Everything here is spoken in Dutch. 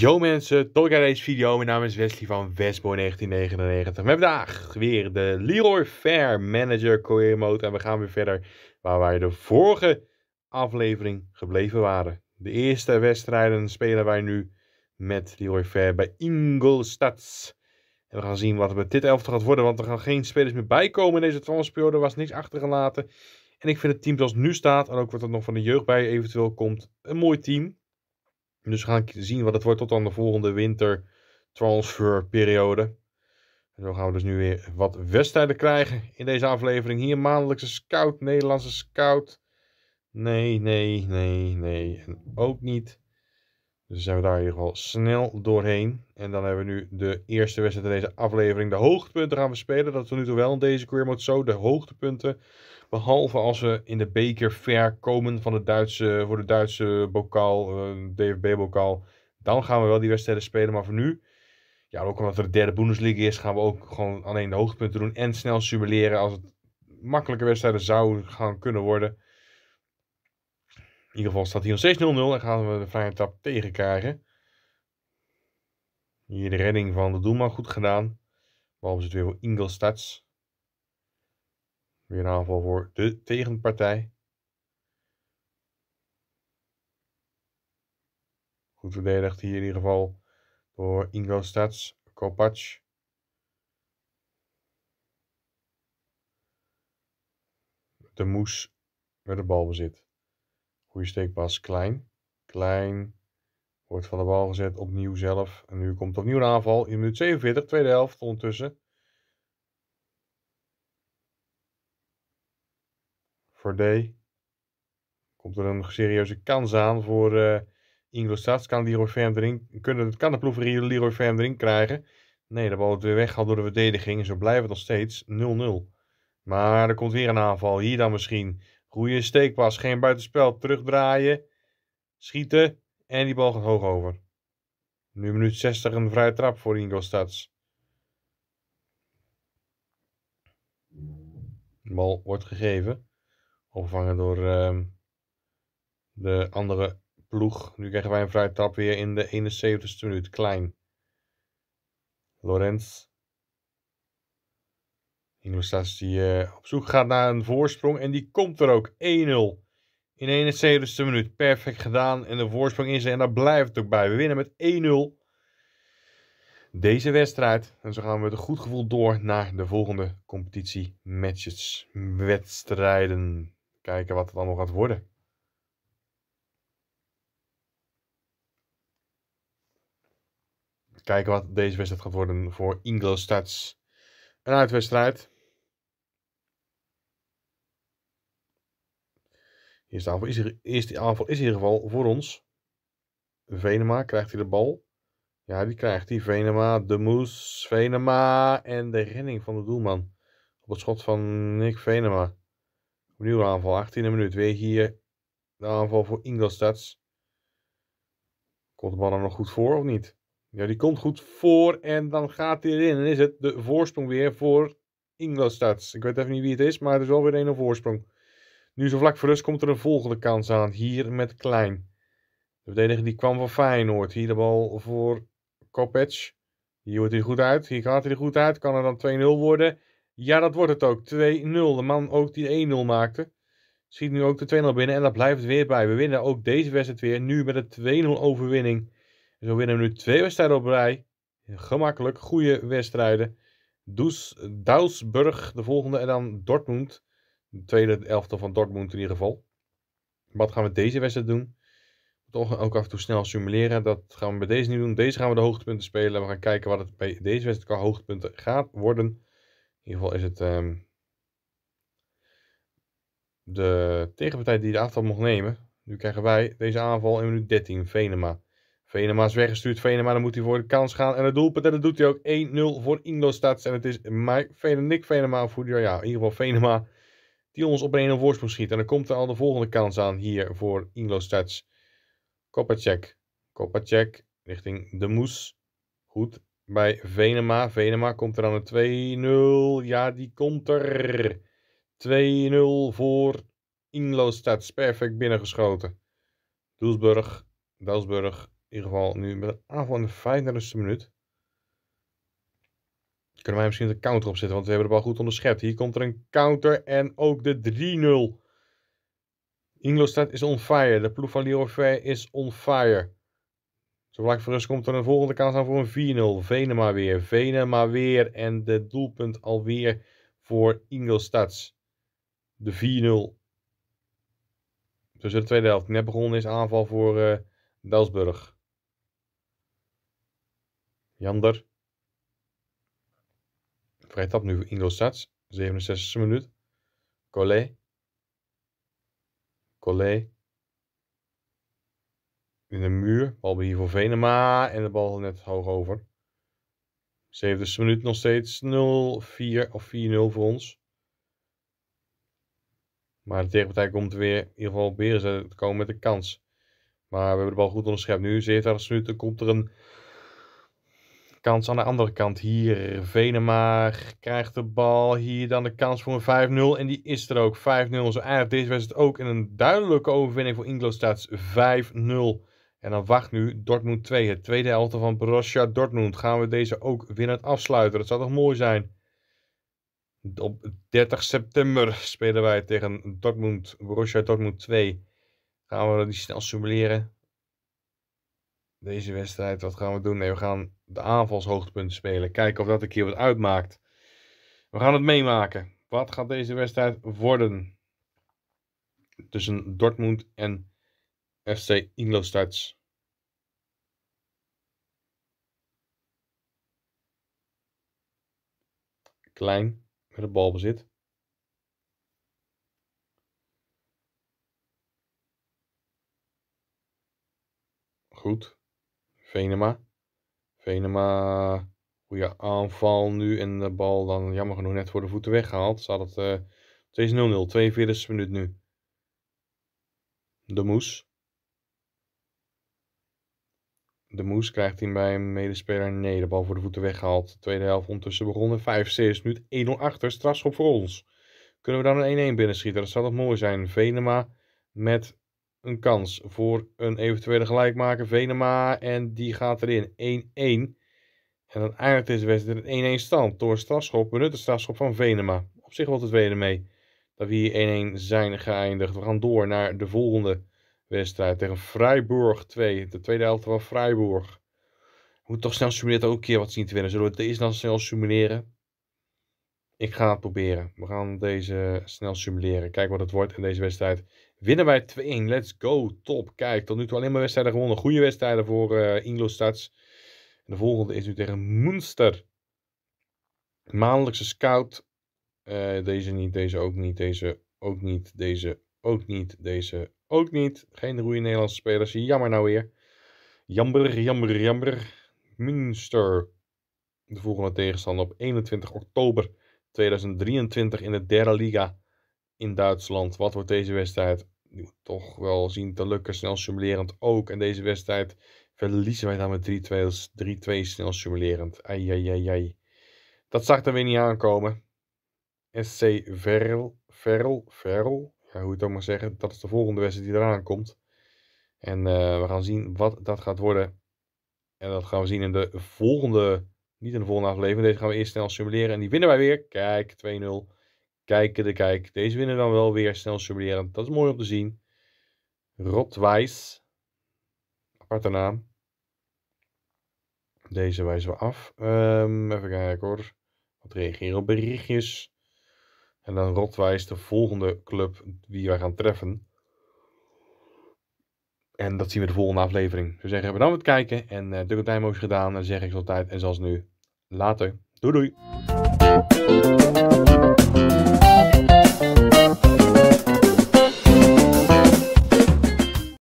Yo mensen, tot aan deze video. Mijn naam is Wesley van Westboy1999. We hebben vandaag weer de Leroy Fair Manager Career Mode. En we gaan weer verder waar wij de vorige aflevering gebleven waren. De eerste wedstrijden spelen wij nu met Leroy Fair bij Ingolstads. En we gaan zien wat er met dit elftal gaat worden. Want er gaan geen spelers meer bijkomen in deze transferperiode. Er was niks achtergelaten. En ik vind het team zoals het nu staat. En ook wat er nog van de jeugd bij eventueel komt. Een mooi team. Dus we gaan zien wat het wordt tot aan de volgende winter transferperiode. En zo gaan we dus nu weer wat wedstrijden krijgen in deze aflevering. Hier maandelijkse scout, Nederlandse scout. Nee, nee, nee, nee. En ook niet. Dus zijn we daar in ieder geval snel doorheen. En dan hebben we nu de eerste wedstrijd in deze aflevering. De hoogtepunten gaan we spelen. Dat is tot nu toe wel in deze Career Mode zo. De hoogtepunten. Behalve als we in de beker ver komen van de Duitse, voor de Duitse bokaal, eh, DFB-bokaal. Dan gaan we wel die wedstrijden spelen. Maar voor nu, ja, ook omdat er de derde Bundesliga is, gaan we ook gewoon alleen de hoogtepunten doen. En snel simuleren als het makkelijke wedstrijden zou gaan kunnen worden. In ieder geval staat hier nog steeds 0-0 en gaan we de vrije trap tegenkrijgen. Hier de redding van de doelman goed gedaan. Behalve het weer voor Ingolstads. Weer een aanval voor de tegenpartij. Goed verdedigd hier in ieder geval door Ingo Stats, Kopacz. De Moes met de bal bezit. Goede steekpas, Klein. Klein wordt van de bal gezet, opnieuw zelf. En nu komt opnieuw een aanval in minuut 47, tweede helft ondertussen. voor D Komt er een serieuze kans aan voor uh, eh, Ingolstadt. Kan, Leroy Fem erin, kunnen, kan de ploeg Leroy Fem erin krijgen? Nee, de bal wordt weer weggehaald door de verdediging. En zo blijven het nog steeds 0-0. Maar er komt weer een aanval. Hier dan misschien. Goede steekpas. Geen buitenspel. Terugdraaien. Schieten. En die bal gaat hoog over. Nu minuut 60 een vrije trap voor Ingolstadt. De bal wordt gegeven opvangen door ehm, de andere ploeg. Nu krijgen wij een vrije trap weer in de 71ste minuut. Klein. Lorenz. Ingolstads die eh, op zoek gaat naar een voorsprong. En die komt er ook. 1-0. In de 71ste minuut. Perfect gedaan. En de voorsprong is er. En daar blijft het ook bij. We winnen met 1-0. Deze wedstrijd. En zo gaan we met een goed gevoel door naar de volgende competitie matches. Wedstrijden kijken wat het allemaal gaat worden. Kijken wat deze wedstrijd gaat worden voor Stats. Een uitwedstrijd. Eerste aanval, is eerst die aanval is in ieder geval voor ons. Venema, krijgt hij de bal? Ja, die krijgt hij. Venema, de Moes, Venema en de renning van de doelman. Op het schot van Nick Venema. Nieuwe aanval, 18e minuut. Weer hier de aanval voor Ingolstads. Komt de bal er nog goed voor of niet? Ja, die komt goed voor en dan gaat hij erin. En is het de voorsprong weer voor Ingolstads. Ik weet even niet wie het is, maar het is wel weer een voorsprong. Nu zo vlak voor rust komt er een volgende kans aan. Hier met Klein. De verdediger die kwam van Feyenoord. Hier de bal voor Kopetsch. Hier wordt hij goed uit. Hier gaat hij er goed uit. Kan er dan 2-0 worden. Ja, dat wordt het ook. 2-0. De man ook die 1-0 maakte. Schiet nu ook de 2-0 binnen en dat blijft weer bij. We winnen ook deze wedstrijd weer. Nu met een 2-0 overwinning. En zo winnen we nu twee wedstrijden op rij. Gemakkelijk, goede wedstrijden. Duisburg de volgende en dan Dortmund. De tweede elftal van Dortmund in ieder geval. Wat gaan we deze wedstrijd doen? Toch ook af en toe snel simuleren. Dat gaan we bij deze niet doen. Deze gaan we de hoogtepunten spelen. We gaan kijken wat het bij deze wedstrijd qua hoogtepunten gaat worden. In ieder geval is het ehm, de tegenpartij die de aanval mocht nemen. Nu krijgen wij deze aanval in minuut 13, Venema. Venema is weggestuurd. Venema, dan moet hij voor de kans gaan. En het doelpunt, en dat doet hij ook. 1-0 voor Ingolstadt. En het is Mike Venema, Nick Venema, voor, ja, in ieder geval Venema, die ons op een 1-0 voorsprong schiet. En dan komt er al de volgende kans aan hier voor Ingolstadt. Kopacek. Kopacek richting de Moes. Goed, bij Venema. Venema komt er aan de 2-0. Ja, die komt er. 2-0 voor Ingolstadt Perfect binnengeschoten. Doelsburg. Dalsburg. In ieder geval nu met een aanval in de 35e minuut. Kunnen wij misschien de counter opzetten, want we hebben de bal goed onderschept. Hier komt er een counter en ook de 3-0. Ingolstadt is on fire. De ploeg van Leroy is on fire. Zo vlak voor rust komt er een volgende kans aan voor een 4-0. Venema weer, Venema weer en de doelpunt alweer voor Ingolstadt. De 4-0. Tussen de tweede helft. Net begonnen is aanval voor uh, eh, Delsburg. Jander. Vrij tap nu voor Ingolstadt. 67e minuut. Collet. Collet in de muur. Bal hier voor Venema en de bal net hoog over. 70 minuut nog steeds 0-4 of 4-0 voor ons. Maar de tegenpartij komt weer, in ieder geval proberen ze te komen met de kans. Maar we hebben de bal goed onderschept nu. 70 minuten komt er een kans aan de andere kant. Hier, Venema krijgt de bal. Hier dan de kans voor een 5-0. En die is er ook. 5-0. Zo eigenlijk deze wedstrijd ook. En een duidelijke overwinning voor staats 5-0. En dan wacht nu Dortmund 2, het tweede helft van Borussia Dortmund. Gaan we deze ook winnend afsluiten? Dat zou toch mooi zijn? Op 30 september spelen wij tegen Dortmund, Borussia Dortmund 2. Gaan we die snel simuleren? Deze wedstrijd, wat gaan we doen? Nee, we gaan de aanvalshoogtepunten spelen. Kijken of dat een keer wat uitmaakt. We gaan het meemaken. Wat gaat deze wedstrijd worden? Tussen Dortmund en FC Ingolstadt Klein met het balbezit. Goed. Venema. Venema. Goede aanval nu. En de bal dan jammer genoeg net voor de voeten weggehaald. Zal het uh, 2-0-0. 42 minuut nu. De Moes de Moes krijgt hij bij een medespeler. Nee, de bal voor de voeten weggehaald. tweede helft ondertussen begonnen. 5 is nu 1-0 achter. Strafschop voor ons. Kunnen we dan een 1-1 binnenschieten? Dat zou toch mooi zijn. Venema met een kans voor een eventuele gelijkmaker. Venema en die gaat erin. 1-1. En dan eindigt deze wedstrijd in een 1-1 stand. Door strafschop, benut de strafschop van Venema. Op zich wel het tweede mee dat we hier 1-1 zijn geëindigd. We gaan door naar de volgende wedstrijd tegen Freiburg 2. De tweede helft van Freiburg. Moet toch snel simuleren ook een keer wat zien te winnen. Zullen we deze dan snel simuleren? Ik ga het proberen. We gaan deze snel simuleren. Kijk wat het wordt in deze wedstrijd. Winnen wij 2-1. Let's go. Top. Kijk, tot nu toe alleen maar wedstrijden gewonnen. Goede wedstrijden voor uh, eh, Ingolstads. de volgende is nu tegen Munster. Maandelijkse scout. Eh, deze niet, deze ook niet, deze ook niet, deze ook niet, deze ook niet. Geen goede Nederlandse spelers. Jammer nou weer. Jammer, jammer, jammer. Münster. De volgende tegenstander op 21 oktober 2023 in de derde liga in Duitsland. Wat wordt deze wedstrijd? Nu Toch wel zien te lukken. Snel simulerend ook. En deze wedstrijd verliezen wij dan met 3-2. 3-2 snel simulerend. Ai, ai, ai, ai. Dat zag er weer niet aankomen. SC Verl, Verl, Verl, hoe je het ook maar zeggen, dat is de volgende wedstrijd die eraan komt. En eh, we gaan zien wat dat gaat worden. En dat gaan we zien in de volgende, niet in de volgende aflevering. Deze gaan we eerst snel simuleren. En die winnen wij weer. Kijk, 2-0. Kijken de kijk. Deze winnen dan wel weer snel simuleren. Dat is mooi om te zien. Rotwijs. Aparte naam. Deze wijzen we af. Ehm, even kijken hoor. Wat reageren op berichtjes. En dan rotwijs de volgende club die wij gaan treffen. En dat zien we de volgende aflevering. We zeggen bedankt voor het kijken. En uh, eh, Dukke gedaan. En zeg ik altijd. En zoals nu. Later. Doei doei.